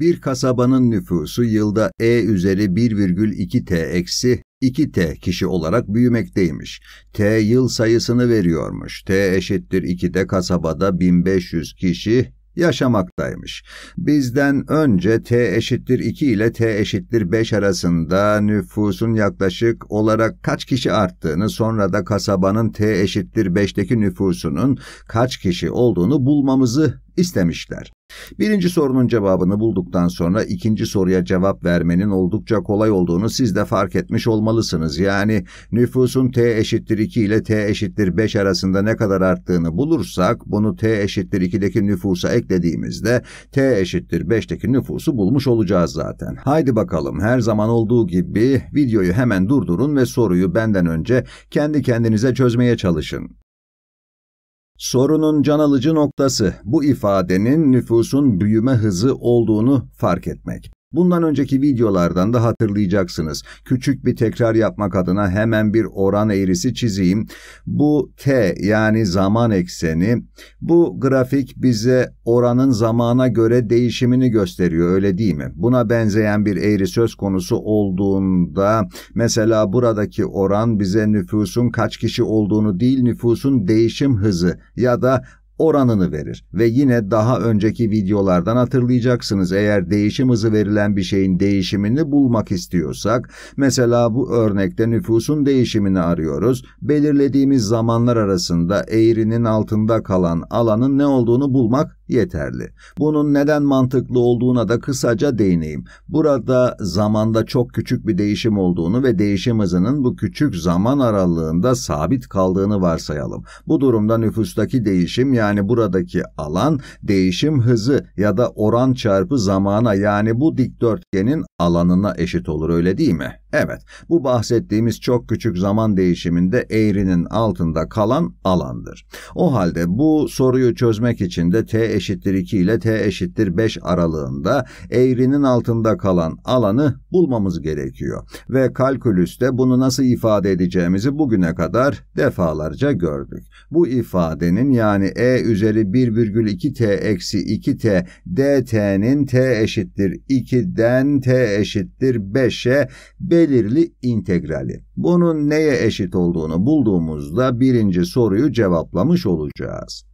Bir kasabanın nüfusu yılda E üzeri 1,2T eksi 2T kişi olarak büyümekteymiş. T yıl sayısını veriyormuş. T eşittir 2'de kasabada 1500 kişi yaşamaktaymış. Bizden önce t eşittir 2 ile t eşittir 5 arasında nüfusun yaklaşık olarak kaç kişi arttığını sonra da kasabanın t eşittir 5'teki nüfusunun kaç kişi olduğunu bulmamızı istemişler. Birinci sorunun cevabını bulduktan sonra ikinci soruya cevap vermenin oldukça kolay olduğunu siz de fark etmiş olmalısınız. Yani nüfusun t eşittir 2 ile t eşittir 5 arasında ne kadar arttığını bulursak bunu t eşittir 2'deki nüfusa eklediğimizde t eşittir 5'teki nüfusu bulmuş olacağız zaten. Haydi bakalım her zaman olduğu gibi videoyu hemen durdurun ve soruyu benden önce kendi kendinize çözmeye çalışın. Sorunun can alıcı noktası bu ifadenin nüfusun büyüme hızı olduğunu fark etmek. Bundan önceki videolardan da hatırlayacaksınız. Küçük bir tekrar yapmak adına hemen bir oran eğrisi çizeyim. Bu T yani zaman ekseni. Bu grafik bize oranın zamana göre değişimini gösteriyor öyle değil mi? Buna benzeyen bir eğri söz konusu olduğunda mesela buradaki oran bize nüfusun kaç kişi olduğunu değil nüfusun değişim hızı ya da oranını verir ve yine daha önceki videolardan hatırlayacaksınız eğer değişim hızı verilen bir şeyin değişimini bulmak istiyorsak mesela bu örnekte nüfusun değişimini arıyoruz belirlediğimiz zamanlar arasında eğrinin altında kalan alanın ne olduğunu bulmak yeterli. Bunun neden mantıklı olduğuna da kısaca değineyim. Burada zamanda çok küçük bir değişim olduğunu ve değişim hızının bu küçük zaman aralığında sabit kaldığını varsayalım. Bu durumda nüfustaki değişim yani buradaki alan değişim hızı ya da oran çarpı zamana yani bu dikdörtgenin alanına eşit olur öyle değil mi? Evet, bu bahsettiğimiz çok küçük zaman değişiminde eğrinin altında kalan alandır. O halde bu soruyu çözmek için de t eşittir 2 ile t eşittir 5 aralığında eğrinin altında kalan alanı bulmamız gerekiyor. Ve kalkülüste bunu nasıl ifade edeceğimizi bugüne kadar defalarca gördük. Bu ifadenin yani e üzeri 1,2t eksi 2t dt'nin t eşittir 2'den t eşittir 5'e 5 belirli integrali. Bunun neye eşit olduğunu bulduğumuzda birinci soruyu cevaplamış olacağız.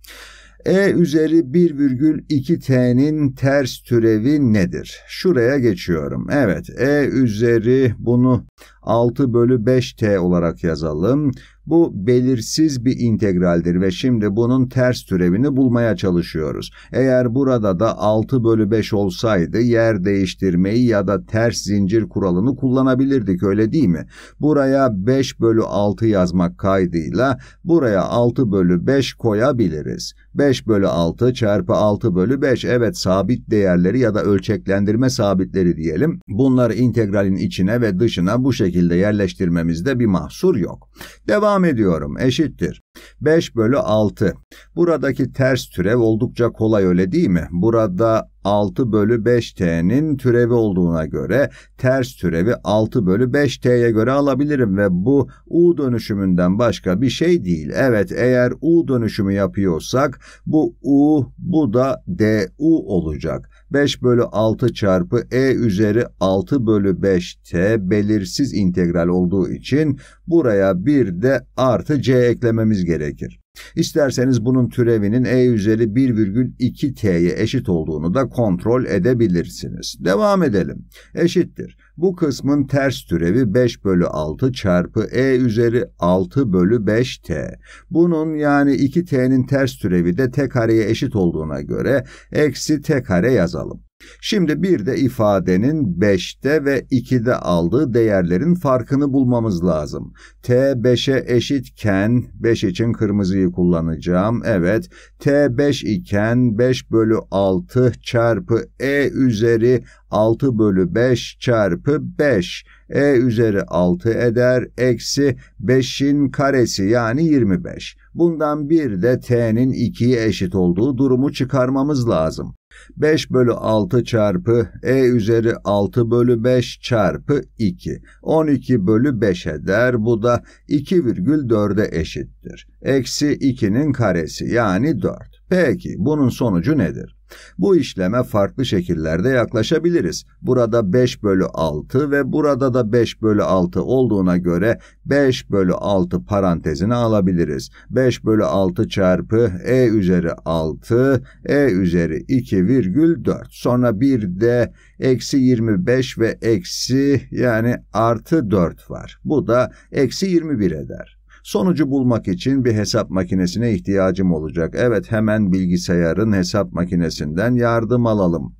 E üzeri 1,2t'nin ters türevi nedir? Şuraya geçiyorum. Evet, e üzeri bunu 6 bölü 5t olarak yazalım. Bu belirsiz bir integraldir ve şimdi bunun ters türevini bulmaya çalışıyoruz. Eğer burada da 6 bölü 5 olsaydı yer değiştirmeyi ya da ters zincir kuralını kullanabilirdik öyle değil mi? Buraya 5 bölü 6 yazmak kaydıyla buraya 6 bölü 5 koyabiliriz. 5 bölü 6 çarpı 6 bölü 5 evet sabit değerleri ya da ölçeklendirme sabitleri diyelim. Bunları integralin içine ve dışına bu şekilde yerleştirmemizde bir mahsur yok. Devam Devam ediyorum. Eşittir. 5 bölü 6. Buradaki ters türev oldukça kolay öyle değil mi? Burada 6 bölü 5t'nin türevi olduğuna göre ters türevi 6 bölü 5t'ye göre alabilirim ve bu u dönüşümünden başka bir şey değil. Evet eğer u dönüşümü yapıyorsak bu u bu da du olacak. 5 bölü 6 çarpı e üzeri 6 bölü 5 t belirsiz integral olduğu için buraya bir de artı c eklememiz gerekir. İsterseniz bunun türevinin e üzeri 1,2t'ye eşit olduğunu da kontrol edebilirsiniz. Devam edelim. Eşittir. Bu kısmın ters türevi 5 bölü 6 çarpı e üzeri 6 bölü 5t. Bunun yani 2t'nin ters türevi de t kareye eşit olduğuna göre eksi t kare yazalım. Şimdi bir de ifadenin 5'te ve 2'de aldığı değerlerin farkını bulmamız lazım. T 5'e eşitken 5 için kırmızıyı kullanacağım. Evet T 5 iken 5 bölü 6 çarpı E üzeri 6 bölü 5 çarpı 5. E üzeri 6 eder eksi 5'in karesi yani 25. Bundan bir de T'nin 2'ye eşit olduğu durumu çıkarmamız lazım. 5 bölü 6 çarpı e üzeri 6 bölü 5 çarpı 2. 12 bölü 5 eder. Bu da 2,4'e eşittir. Eksi 2'nin karesi yani 4. Peki bunun sonucu nedir? Bu işleme farklı şekillerde yaklaşabiliriz. Burada 5 bölü 6 ve burada da 5 bölü 6 olduğuna göre 5 bölü 6 parantezini alabiliriz. 5 bölü 6 çarpı e üzeri 6, e üzeri 2 virgül 4. Sonra bir de eksi 25 ve eksi yani artı 4 var. Bu da eksi 21 eder. Sonucu bulmak için bir hesap makinesine ihtiyacım olacak. Evet hemen bilgisayarın hesap makinesinden yardım alalım.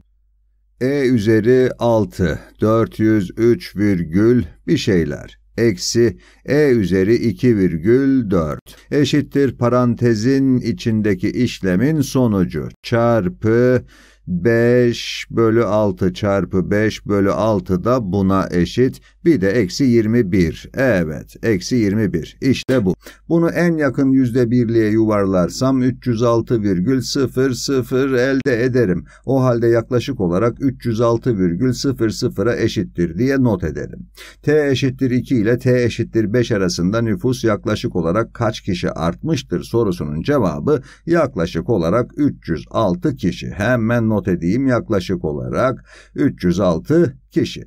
E üzeri 6 403 virgül bir şeyler eksi e üzeri 2 virgül 4 eşittir parantezin içindeki işlemin sonucu çarpı 5 bölü 6 çarpı 5 bölü 6 da buna eşit. Bir de eksi 21. Evet, eksi 21. İşte bu. Bunu en yakın yüzde birliğe yuvarlarsam 306,00 elde ederim. O halde yaklaşık olarak 306,00'a eşittir diye not ederim. T eşittir 2 ile T eşittir 5 arasında nüfus yaklaşık olarak kaç kişi artmıştır sorusunun cevabı yaklaşık olarak 306 kişi. Hemen not not edeyim yaklaşık olarak 306 kişi.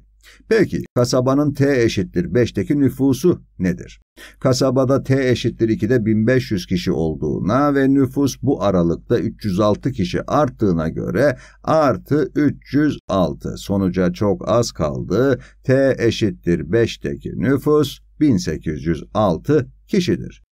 Peki kasabanın t eşittir 5'teki nüfusu nedir? Kasabada t eşittir 2'de 1500 kişi olduğuna ve nüfus bu aralıkta 306 kişi arttığına göre artı 306 sonuca çok az kaldı. t eşittir 5'teki nüfus 1806 kişidir.